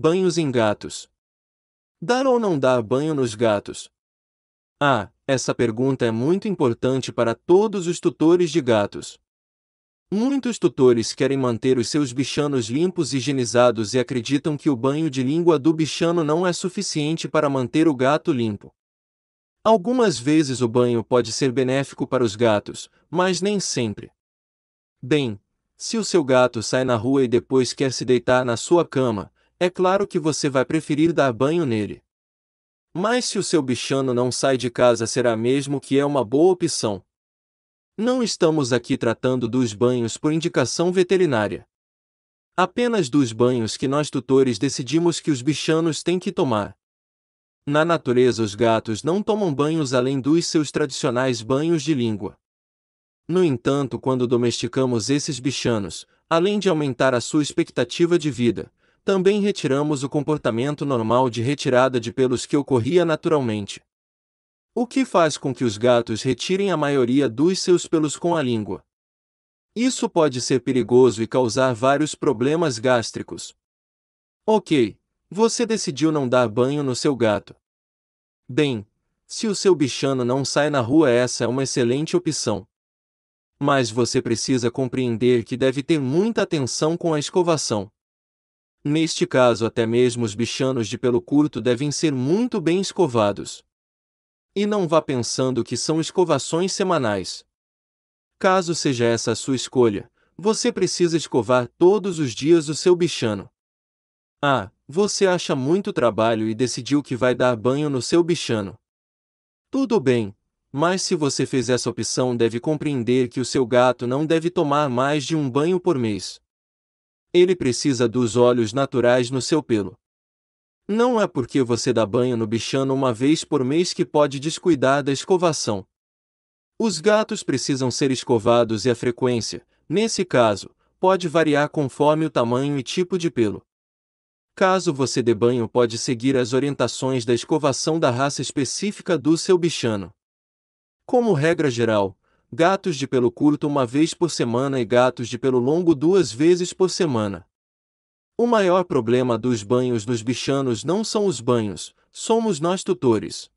Banhos em gatos. Dar ou não dar banho nos gatos? Ah, essa pergunta é muito importante para todos os tutores de gatos. Muitos tutores querem manter os seus bichanos limpos e higienizados e acreditam que o banho de língua do bichano não é suficiente para manter o gato limpo. Algumas vezes o banho pode ser benéfico para os gatos, mas nem sempre. Bem, se o seu gato sai na rua e depois quer se deitar na sua cama, é claro que você vai preferir dar banho nele. Mas se o seu bichano não sai de casa, será mesmo que é uma boa opção. Não estamos aqui tratando dos banhos por indicação veterinária. Apenas dos banhos que nós tutores decidimos que os bichanos têm que tomar. Na natureza, os gatos não tomam banhos além dos seus tradicionais banhos de língua. No entanto, quando domesticamos esses bichanos, além de aumentar a sua expectativa de vida, também retiramos o comportamento normal de retirada de pelos que ocorria naturalmente. O que faz com que os gatos retirem a maioria dos seus pelos com a língua. Isso pode ser perigoso e causar vários problemas gástricos. Ok, você decidiu não dar banho no seu gato. Bem, se o seu bichano não sai na rua, essa é uma excelente opção. Mas você precisa compreender que deve ter muita atenção com a escovação. Neste caso, até mesmo os bichanos de pelo curto devem ser muito bem escovados. E não vá pensando que são escovações semanais. Caso seja essa a sua escolha, você precisa escovar todos os dias o seu bichano. Ah, você acha muito trabalho e decidiu que vai dar banho no seu bichano. Tudo bem, mas se você fez essa opção, deve compreender que o seu gato não deve tomar mais de um banho por mês. Ele precisa dos olhos naturais no seu pelo. Não é porque você dá banho no bichano uma vez por mês que pode descuidar da escovação. Os gatos precisam ser escovados e a frequência, nesse caso, pode variar conforme o tamanho e tipo de pelo. Caso você dê banho, pode seguir as orientações da escovação da raça específica do seu bichano. Como regra geral, gatos de pelo curto uma vez por semana e gatos de pelo longo duas vezes por semana. O maior problema dos banhos dos bichanos não são os banhos, somos nós tutores.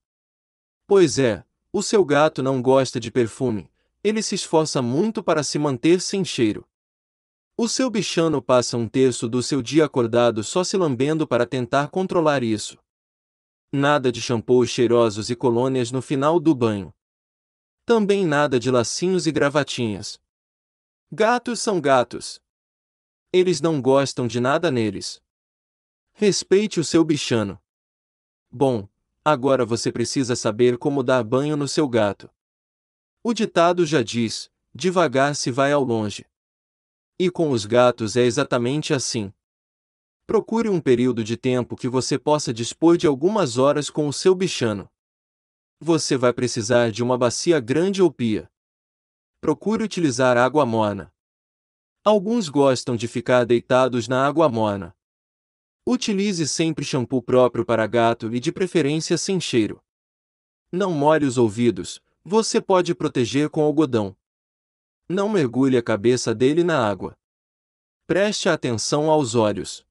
Pois é, o seu gato não gosta de perfume, ele se esforça muito para se manter sem cheiro. O seu bichano passa um terço do seu dia acordado só se lambendo para tentar controlar isso. Nada de shampoos cheirosos e colônias no final do banho. Também nada de lacinhos e gravatinhas. Gatos são gatos. Eles não gostam de nada neles. Respeite o seu bichano. Bom, agora você precisa saber como dar banho no seu gato. O ditado já diz: devagar se vai ao longe. E com os gatos é exatamente assim. Procure um período de tempo que você possa dispor de algumas horas com o seu bichano você vai precisar de uma bacia grande ou pia. Procure utilizar água morna. Alguns gostam de ficar deitados na água morna. Utilize sempre shampoo próprio para gato e de preferência sem cheiro. Não molhe os ouvidos, você pode proteger com algodão. Não mergulhe a cabeça dele na água. Preste atenção aos olhos.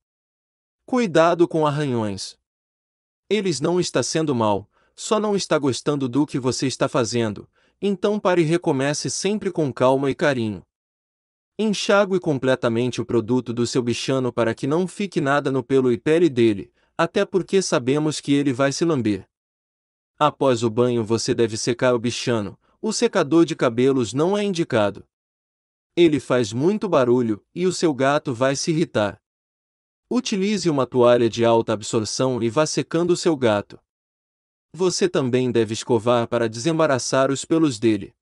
Cuidado com arranhões. Eles não está sendo mal, só não está gostando do que você está fazendo, então pare e recomece sempre com calma e carinho. Enxague completamente o produto do seu bichano para que não fique nada no pelo e pele dele, até porque sabemos que ele vai se lamber. Após o banho você deve secar o bichano, o secador de cabelos não é indicado. Ele faz muito barulho e o seu gato vai se irritar. Utilize uma toalha de alta absorção e vá secando o seu gato você também deve escovar para desembaraçar os pelos dele.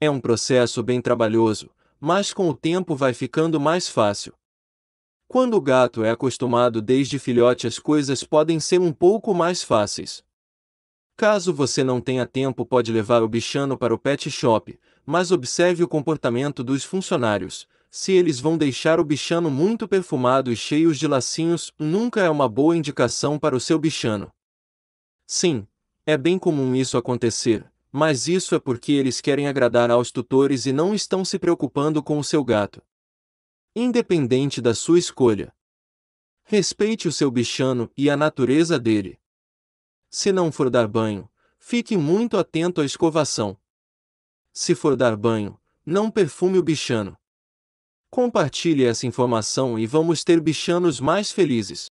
É um processo bem trabalhoso, mas com o tempo vai ficando mais fácil. Quando o gato é acostumado desde filhote, as coisas podem ser um pouco mais fáceis. Caso você não tenha tempo, pode levar o bichano para o pet shop, mas observe o comportamento dos funcionários. Se eles vão deixar o bichano muito perfumado e cheios de lacinhos, nunca é uma boa indicação para o seu bichano. Sim, é bem comum isso acontecer, mas isso é porque eles querem agradar aos tutores e não estão se preocupando com o seu gato. Independente da sua escolha. Respeite o seu bichano e a natureza dele. Se não for dar banho, fique muito atento à escovação. Se for dar banho, não perfume o bichano. Compartilhe essa informação e vamos ter bichanos mais felizes.